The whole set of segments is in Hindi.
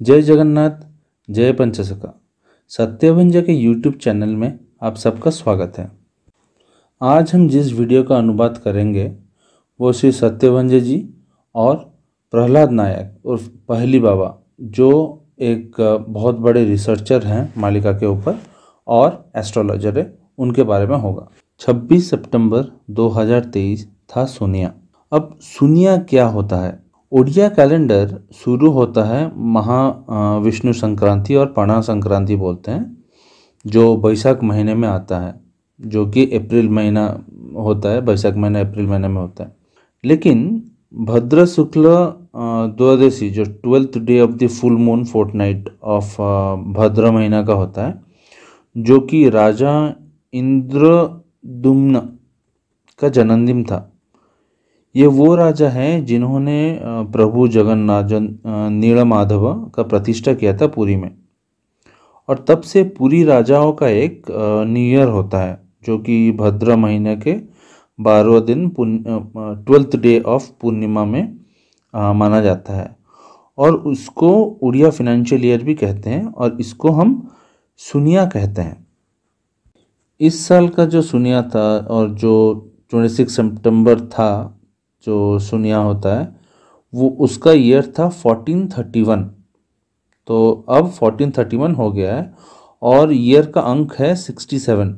जय जगन्नाथ जय पंचसखा सत्यभंज के यूट्यूब चैनल में आप सबका स्वागत है आज हम जिस वीडियो का अनुवाद करेंगे वो श्री सत्यभंज जी और प्रहलाद नायक और पहली बाबा जो एक बहुत बड़े रिसर्चर हैं मालिका के ऊपर और एस्ट्रोलॉजर है उनके बारे में होगा 26 सितंबर 2023 था सोनिया अब सुनिया क्या होता है ओडिया कैलेंडर शुरू होता है महा विष्णु संक्रांति और पणा संक्रांति बोलते हैं जो बैसाख महीने में आता है जो कि अप्रैल महीना होता है बैसाख महीना अप्रैल महीने में होता है लेकिन भद्र शुक्ल द्वादशी जो twelfth day of the full moon fortnight of Bhadra महीना का होता है जो कि राजा इंद्रदुम्न का जन्मदिन था ये वो राजा हैं जिन्होंने प्रभु जगन्नाथन नीलमाधव का प्रतिष्ठा किया था पुरी में और तब से पुरी राजाओं का एक न्यू ईयर होता है जो कि भद्र महीने के बारहवा दिन ट्वेल्थ डे ऑफ पूर्णिमा में आ, माना जाता है और उसको उड़िया फिनेंशियल ईयर भी कहते हैं और इसको हम सुनिया कहते हैं इस साल का जो सुनिया था और जो सिक्स सितंबर था जो सुनिया होता है वो उसका ईयर था फोर्टीन थर्टी वन तो अब फोर्टीन थर्टी वन हो गया है और ईयर का अंक है सिक्सटी सेवन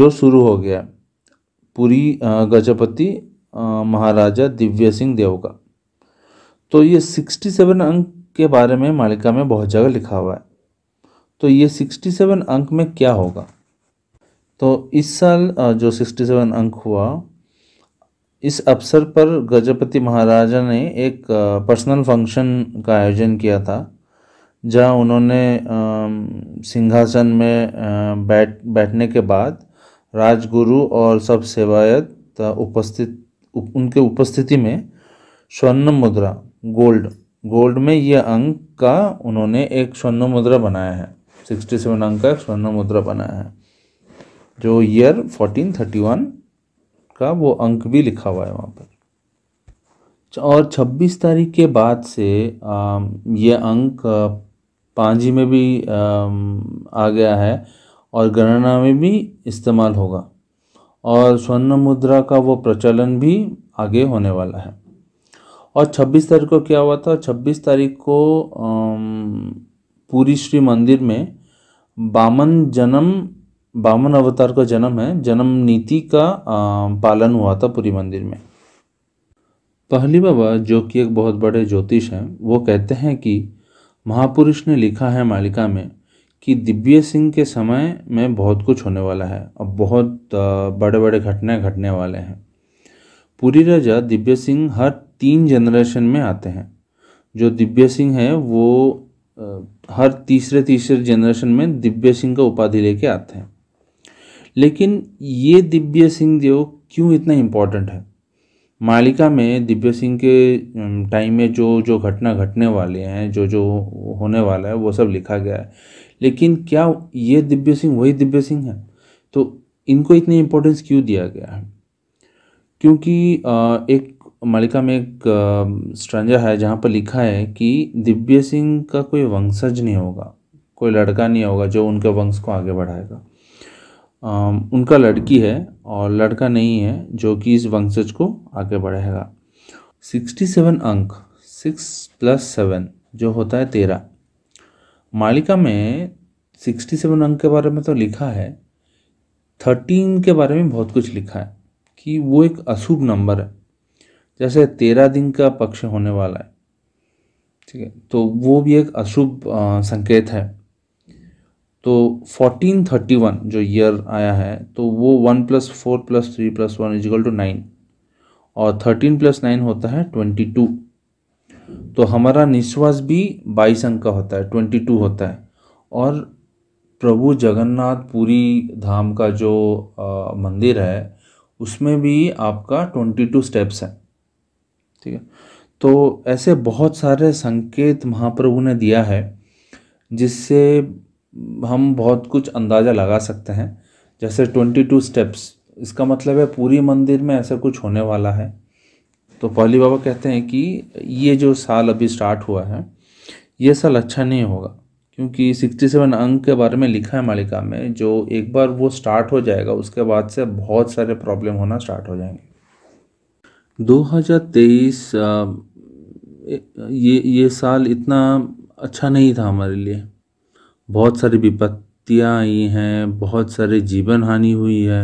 जो शुरू हो गया पूरी गजपति महाराजा दिव्य सिंह देव का तो ये सिक्सटी सेवन अंक के बारे में मालिका में बहुत जगह लिखा हुआ है तो ये सिक्सटी सेवन अंक में क्या होगा तो इस साल जो सिक्सटी सेवन अंक हुआ इस अवसर पर गजपति महाराजा ने एक पर्सनल फंक्शन का आयोजन किया था जहां उन्होंने सिंहासन में बैठ बैठने के बाद राजगुरु और सब सेवायत उपस्थित उनके उपस्थिति में स्वर्ण मुद्रा गोल्ड गोल्ड में यह अंक का उन्होंने एक स्वर्ण मुद्रा बनाया है सिक्सटी सेवन अंक का एक स्वर्ण मुद्रा बनाया है जो ईयर फोर्टीन थर्टी वन का वो अंक भी लिखा हुआ है वहाँ पर और 26 तारीख के बाद से ये अंक पाँजी में भी आ गया है और गणना में भी इस्तेमाल होगा और स्वर्ण मुद्रा का वो प्रचलन भी आगे होने वाला है और 26 तारीख को क्या हुआ था 26 तारीख को पूरी श्री मंदिर में बामन जन्म बामन अवतार का जन्म है जन्म नीति का पालन हुआ था पूरी मंदिर में पहली बाबा जो कि एक बहुत बड़े ज्योतिष हैं वो कहते हैं कि महापुरुष ने लिखा है मालिका में कि दिव्य सिंह के समय में बहुत कुछ होने वाला है अब बहुत बड़े बड़े घटनाएं घटने वाले हैं पूरी राजा दिव्य सिंह हर तीन जनरेशन में आते हैं जो दिव्य सिंह है वो हर तीसरे तीसरे जनरेशन में दिव्य सिंह का उपाधि लेके आते हैं लेकिन ये दिव्य सिंह देव क्यों इतना इम्पोर्टेंट है मालिका में दिव्य सिंह के टाइम में जो जो घटना घटने वाले हैं जो जो होने वाला है वो सब लिखा गया है लेकिन क्या ये दिव्य सिंह वही दिव्य सिंह है तो इनको इतनी इम्पोर्टेंस क्यों दिया गया है क्योंकि एक मालिका में एक स्ट्रंजा है जहाँ पर लिखा है कि दिव्य सिंह का कोई वंशज नहीं होगा कोई लड़का नहीं होगा जो उनके वंश को आगे बढ़ाएगा उनका लड़की है और लड़का नहीं है जो कि इस वंशज को आगे बढ़ाएगा सिक्सटी सेवन अंक सिक्स प्लस सेवन जो होता है तेरह मालिका में सिक्सटी सेवन अंक के बारे में तो लिखा है थर्टीन के बारे में बहुत कुछ लिखा है कि वो एक अशुभ नंबर है जैसे तेरह दिन का पक्ष होने वाला है ठीक है तो वो भी एक अशुभ संकेत है तो 1431 जो ईयर आया है तो वो one plus four plus three plus one equal to nine और थर्टीन प्लस नाइन होता है ट्वेंटी टू तो हमारा निश्वास भी बाईस अंक का होता है ट्वेंटी टू होता है और प्रभु जगन्नाथ पुरी धाम का जो आ, मंदिर है उसमें भी आपका ट्वेंटी टू स्टेप्स है ठीक है तो ऐसे बहुत सारे संकेत महाप्रभु ने दिया है जिससे हम बहुत कुछ अंदाज़ा लगा सकते हैं जैसे ट्वेंटी टू स्टेप्स इसका मतलब है पूरी मंदिर में ऐसा कुछ होने वाला है तो पहली बाबा कहते हैं कि ये जो साल अभी स्टार्ट हुआ है ये साल अच्छा नहीं होगा क्योंकि सिक्सटी सेवन अंक के बारे में लिखा है मालिका में जो एक बार वो स्टार्ट हो जाएगा उसके बाद से बहुत सारे प्रॉब्लम होना स्टार्ट हो जाएंगे 2023 ये ये साल इतना अच्छा नहीं था हमारे लिए बहुत सारी विपत्तियाँ आई हैं बहुत सारे जीवन हानि हुई है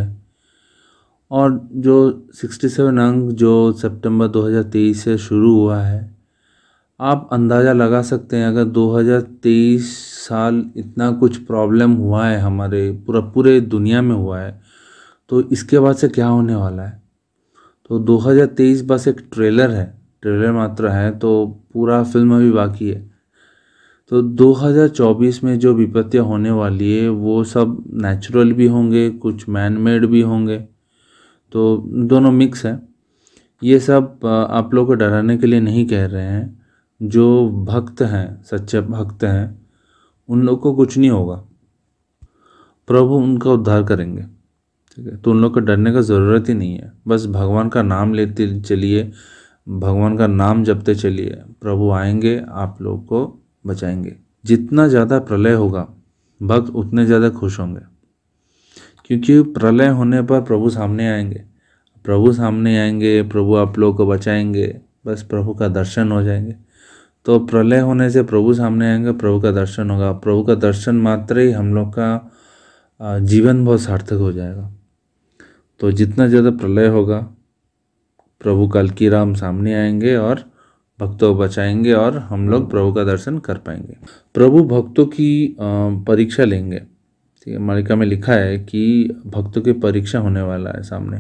और जो 67 अंक जो सितंबर 2023 से शुरू हुआ है आप अंदाज़ा लगा सकते हैं अगर 2023 साल इतना कुछ प्रॉब्लम हुआ है हमारे पूरा पूरे दुनिया में हुआ है तो इसके बाद से क्या होने वाला है तो 2023 बस एक ट्रेलर है ट्रेलर मात्र है तो पूरा फिल्म अभी बाकी है तो 2024 में जो विपत्तियाँ होने वाली है वो सब नेचुरल भी होंगे कुछ मैन मेड भी होंगे तो दोनों मिक्स है ये सब आप लोग को डराने के लिए नहीं कह रहे हैं जो भक्त हैं सच्चे भक्त हैं उन लोग को कुछ नहीं होगा प्रभु उनका उद्धार करेंगे ठीक है तो उन लोग को डरने का ज़रूरत ही नहीं है बस भगवान का नाम लेते चलिए भगवान का नाम जपते चलिए प्रभु आएंगे आप लोग को बचाएंगे जितना ज़्यादा प्रलय होगा भक्त उतने ज़्यादा खुश होंगे क्योंकि प्रलय होने पर प्रभु सामने आएंगे प्रभु सामने आएंगे प्रभु आप लोगों को बचाएंगे बस प्रभु का दर्शन हो जाएंगे तो प्रलय होने से प्रभु सामने आएंगे प्रभु का दर्शन होगा प्रभु का दर्शन मात्र ही हम लोग का जीवन बहुत सार्थक हो जाएगा तो जितना ज़्यादा प्रलय होगा प्रभु कल की राम सामने आएंगे और भक्तों बचाएंगे और हम लोग प्रभु का दर्शन कर पाएंगे प्रभु भक्तों की परीक्षा लेंगे ठीक है मालिका में लिखा है कि भक्तों की परीक्षा होने वाला है सामने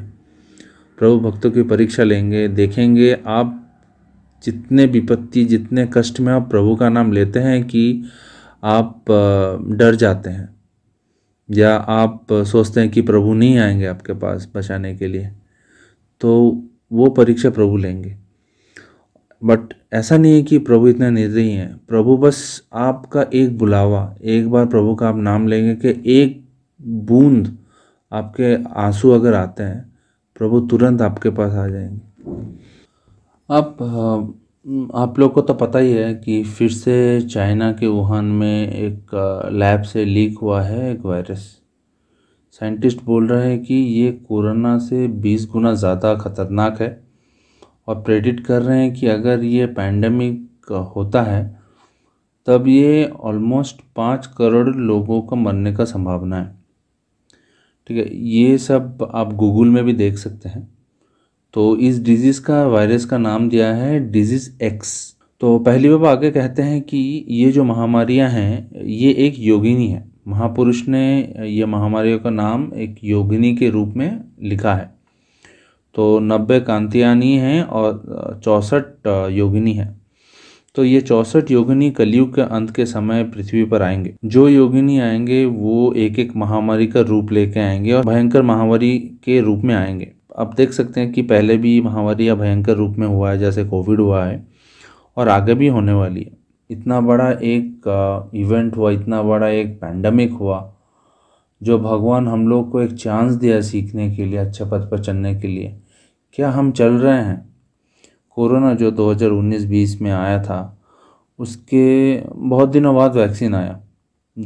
प्रभु भक्तों की परीक्षा लेंगे देखेंगे आप जितने विपत्ति जितने कष्ट में आप प्रभु का नाम लेते हैं कि आप डर जाते हैं या आप सोचते हैं कि प्रभु नहीं आएंगे आपके पास बचाने के लिए तो वो परीक्षा प्रभु लेंगे बट ऐसा नहीं है कि प्रभु इतना निर्दयी है प्रभु बस आपका एक बुलावा एक बार प्रभु का आप नाम लेंगे कि एक बूंद आपके आंसू अगर आते हैं प्रभु तुरंत आपके पास आ जाएंगे आप आप लोग को तो पता ही है कि फिर से चाइना के वुहान में एक लैब से लीक हुआ है एक वायरस साइंटिस्ट बोल रहे हैं कि ये कोरोना से 20 गुना ज़्यादा खतरनाक है और प्रेडिक्ट कर रहे हैं कि अगर ये पैंडमिक होता है तब ये ऑलमोस्ट पाँच करोड़ लोगों का मरने का संभावना है ठीक है ये सब आप गूगल में भी देख सकते हैं तो इस डिज़ीज़ का वायरस का नाम दिया है डिज़ीज़ एक्स तो पहली बाबा आगे कहते हैं कि ये जो महामारियां हैं ये एक योगिनी है महापुरुष ने ये महामारियों का नाम एक योगिनी के रूप में लिखा है तो नब्बे कांतियानी हैं और चौसठ योगिनी हैं तो ये चौंसठ योगिनी कलयुग के अंत के समय पृथ्वी पर आएंगे जो योगिनी आएंगे वो एक एक महामारी का रूप लेके आएंगे और भयंकर महामारी के रूप में आएंगे आप देख सकते हैं कि पहले भी महामारी या भयंकर रूप में हुआ है जैसे कोविड हुआ है और आगे भी होने वाली है इतना बड़ा एक इवेंट हुआ इतना बड़ा एक पैंडमिक हुआ जो भगवान हम लोग को एक चांस दिया सीखने के लिए अच्छे पद पर चलने के लिए क्या हम चल रहे हैं कोरोना जो 2019-20 में आया था उसके बहुत दिनों बाद वैक्सीन आया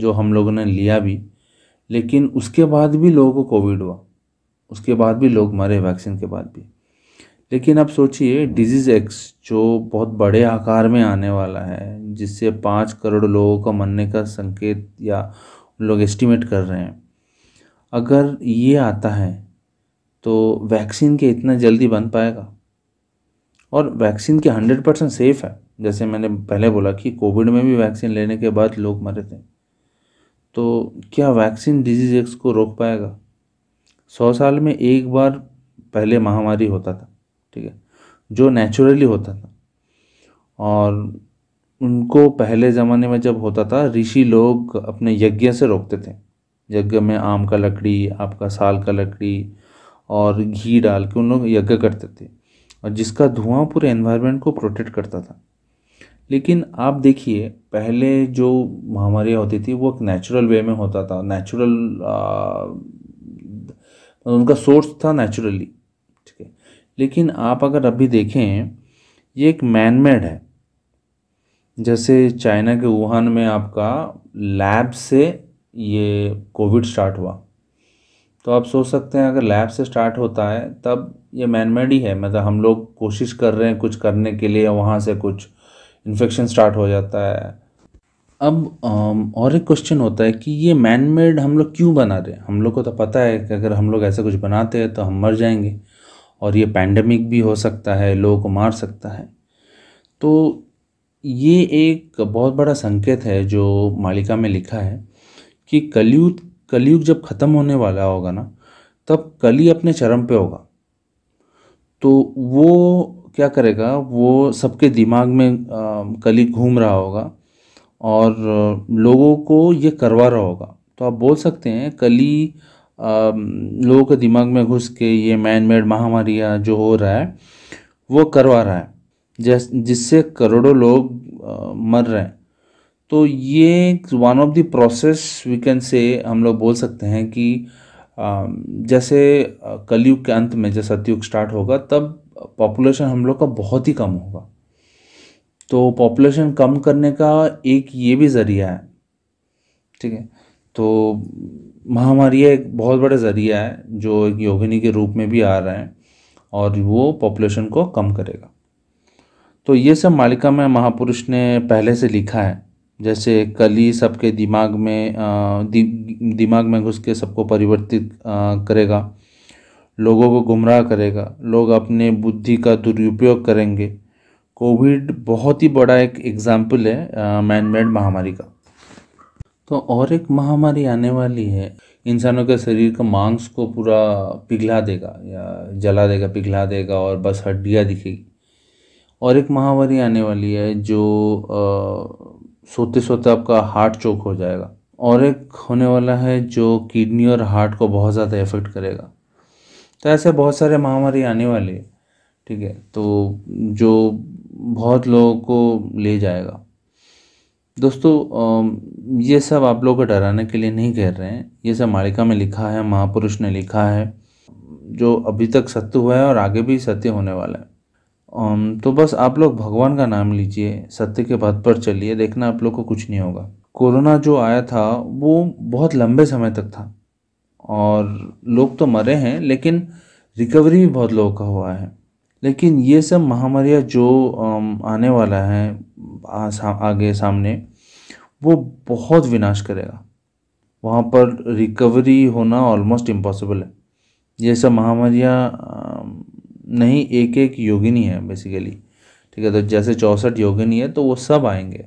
जो हम लोगों ने लिया भी लेकिन उसके बाद भी लोगों को कोविड हुआ उसके बाद भी लोग मरे वैक्सीन के बाद भी लेकिन अब सोचिए डिजीज़ एक्स जो बहुत बड़े आकार में आने वाला है जिससे पाँच करोड़ लोगों का मरने का संकेत या लोग एस्टिमेट कर रहे हैं अगर ये आता है तो वैक्सीन के इतना जल्दी बन पाएगा और वैक्सीन के हंड्रेड परसेंट सेफ़ है जैसे मैंने पहले बोला कि कोविड में भी वैक्सीन लेने के बाद लोग मरे थे तो क्या वैक्सीन डिजीज एक्स को रोक पाएगा सौ साल में एक बार पहले महामारी होता था ठीक है जो नेचुरली होता था और उनको पहले ज़माने में जब होता था ऋषि लोग अपने यज्ञ से रोकते थे यज्ञ में आम का लकड़ी आपका साल का लकड़ी और घी डाल के उन लोग यज्ञ करते थे और जिसका धुआं पूरे एनवायरनमेंट को प्रोटेक्ट करता था लेकिन आप देखिए पहले जो महामारियाँ होती थी वो एक नेचुरल वे में होता था नेचुरल मतलब उनका सोर्स था नेचुरली ठीक है लेकिन आप अगर अभी देखें ये एक मैनमेड है जैसे चाइना के वुहान में आपका लैब से ये कोविड स्टार्ट हुआ तो आप सोच सकते हैं अगर लैब से स्टार्ट होता है तब ये मैनमेड ही है मतलब हम लोग कोशिश कर रहे हैं कुछ करने के लिए वहाँ से कुछ इन्फेक्शन स्टार्ट हो जाता है अब और एक क्वेश्चन होता है कि ये मैन मेड हम लोग क्यों बना रहे हैं हम लोग को तो पता है कि अगर हम लोग ऐसा कुछ बनाते हैं तो हम मर जाएंगे और ये पैंडमिक भी हो सकता है लोगों को मार सकता है तो ये एक बहुत बड़ा संकेत है जो मालिका में लिखा है कि कलयुग कलयुग जब ख़त्म होने वाला होगा ना तब कली अपने चरम पे होगा तो वो क्या करेगा वो सबके दिमाग में कली घूम रहा होगा और लोगों को ये करवा रहा होगा तो आप बोल सकते हैं कली लोगों के दिमाग में घुस के ये मैन मेड महामारियाँ जो हो रहा है वो करवा रहा है जैस जिससे करोड़ों लोग मर रहे हैं तो ये one of the process we can say हम लोग बोल सकते हैं कि जैसे कलयुग के अंत में जब सतयुग स्टार्ट होगा तब पॉपुलेशन हम लोग का बहुत ही कम होगा तो पॉपुलेशन कम करने का एक ये भी ज़रिया है ठीक है तो महामारी एक बहुत बड़ा ज़रिया है जो एक योगिनी के रूप में भी आ रहे हैं और वो पॉपुलेशन को कम करेगा तो ये सब मालिका में महापुरुष ने पहले से लिखा है जैसे कली सबके दिमाग में दि, दिमाग में घुस के सबको परिवर्तित करेगा लोगों को गुमराह करेगा लोग अपने बुद्धि का दुरुपयोग करेंगे कोविड बहुत ही बड़ा एक एग्ज़ाम्पल है मैन मेड महामारी का तो और एक महामारी आने वाली है इंसानों के शरीर का मांस को पूरा पिघला देगा या जला देगा पिघला देगा और बस हड्डियाँ दिखेगी और एक महामारी आने वाली है जो सोते सोते आपका हार्ट चोक हो जाएगा और एक होने वाला है जो किडनी और हार्ट को बहुत ज़्यादा इफ़ेक्ट करेगा तो ऐसे बहुत सारे महामारी आने वाली है ठीक है तो जो बहुत लोगों को ले जाएगा दोस्तों ये सब आप लोगों को डराने के लिए नहीं कह रहे हैं ये सब मालिका में लिखा है महापुरुष ने लिखा है जो अभी तक सत्य हुआ है और आगे भी सत्य होने वाला है Um, तो बस आप लोग भगवान का नाम लीजिए सत्य के पथ पर चलिए देखना आप लोग को कुछ नहीं होगा कोरोना जो आया था वो बहुत लंबे समय तक था और लोग तो मरे हैं लेकिन रिकवरी भी बहुत लोगों का हुआ है लेकिन ये सब महामारियाँ जो um, आने वाला है आगे सामने वो बहुत विनाश करेगा वहाँ पर रिकवरी होना ऑलमोस्ट इम्पॉसिबल है ये सब महामारियाँ नहीं एक एक योगिनी है बेसिकली ठीक है तो जैसे चौंसठ योगिनी है तो वो सब आएंगे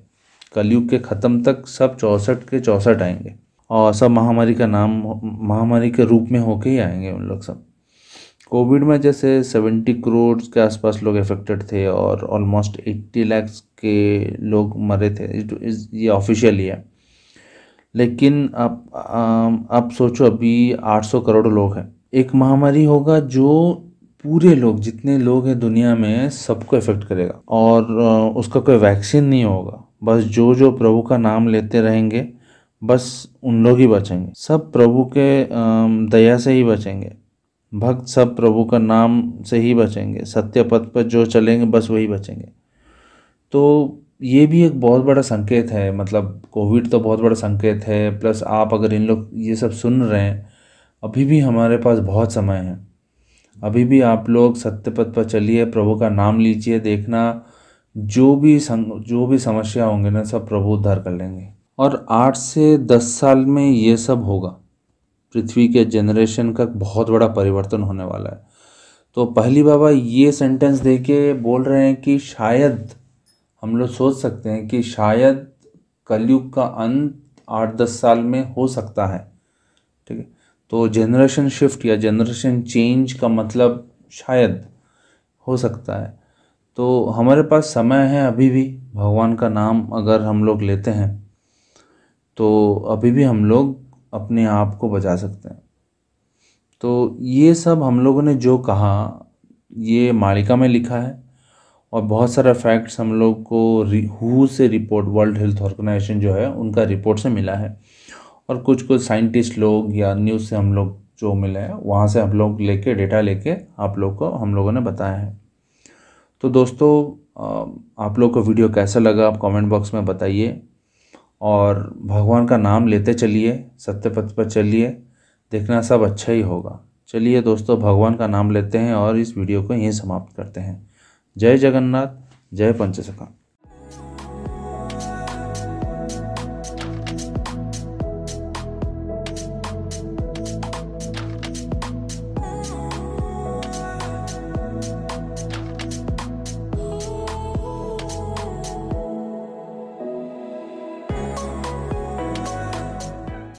कलयुग के ख़त्म तक सब चौंसठ के चौंसठ आएंगे और सब महामारी का नाम महामारी के रूप में होके ही आएंगे उन लोग सब कोविड में जैसे सेवेंटी करोड़ के आसपास लोग अफेक्टेड थे और ऑलमोस्ट एट्टी लैक्स के लोग मरे थे ये ऑफिशियली है लेकिन आप आप सोचो अभी आठ सौ करोड़ लोग हैं एक महामारी होगा जो पूरे लोग जितने लोग हैं दुनिया में सबको इफ़ेक्ट करेगा और उसका कोई वैक्सीन नहीं होगा बस जो जो प्रभु का नाम लेते रहेंगे बस उन लोग ही बचेंगे सब प्रभु के दया से ही बचेंगे भक्त सब प्रभु का नाम से ही बचेंगे सत्य पथ पर जो चलेंगे बस वही बचेंगे तो ये भी एक बहुत बड़ा संकेत है मतलब कोविड तो बहुत बड़ा संकेत है प्लस आप अगर इन लोग ये सब सुन रहे हैं अभी भी हमारे पास बहुत समय है अभी भी आप लोग सत्य पथ पर चलिए प्रभु का नाम लीजिए देखना जो भी संग, जो भी समस्या होंगे ना सब प्रभु उद्धार कर लेंगे और आठ से दस साल में ये सब होगा पृथ्वी के जनरेशन का बहुत बड़ा परिवर्तन होने वाला है तो पहली बाबा ये सेंटेंस दे के बोल रहे हैं कि शायद हम लोग सोच सकते हैं कि शायद कलयुग का अंत आठ दस साल में हो सकता है ठीक है तो जनरेशन शिफ्ट या जनरेशन चेंज का मतलब शायद हो सकता है तो हमारे पास समय है अभी भी भगवान का नाम अगर हम लोग लेते हैं तो अभी भी हम लोग अपने आप को बचा सकते हैं तो ये सब हम लोगों ने जो कहा ये मालिका में लिखा है और बहुत सारा फैक्ट्स हम लोग को हु से रिपोर्ट वर्ल्ड हेल्थ ऑर्गेनाइजेशन जो है उनका रिपोर्ट से मिला है और कुछ कुछ साइंटिस्ट लोग या न्यूज़ से हम लोग जो मिले हैं वहाँ से हम लोग लेके डेटा लेके आप लोग को हम लोगों ने बताया है तो दोस्तों आप लोग को वीडियो कैसा लगा आप कमेंट बॉक्स में बताइए और भगवान का नाम लेते चलिए सत्य पथ पर चलिए देखना सब अच्छा ही होगा चलिए दोस्तों भगवान का नाम लेते हैं और इस वीडियो को यहीं समाप्त करते हैं जय जगन्नाथ जय पंचसखा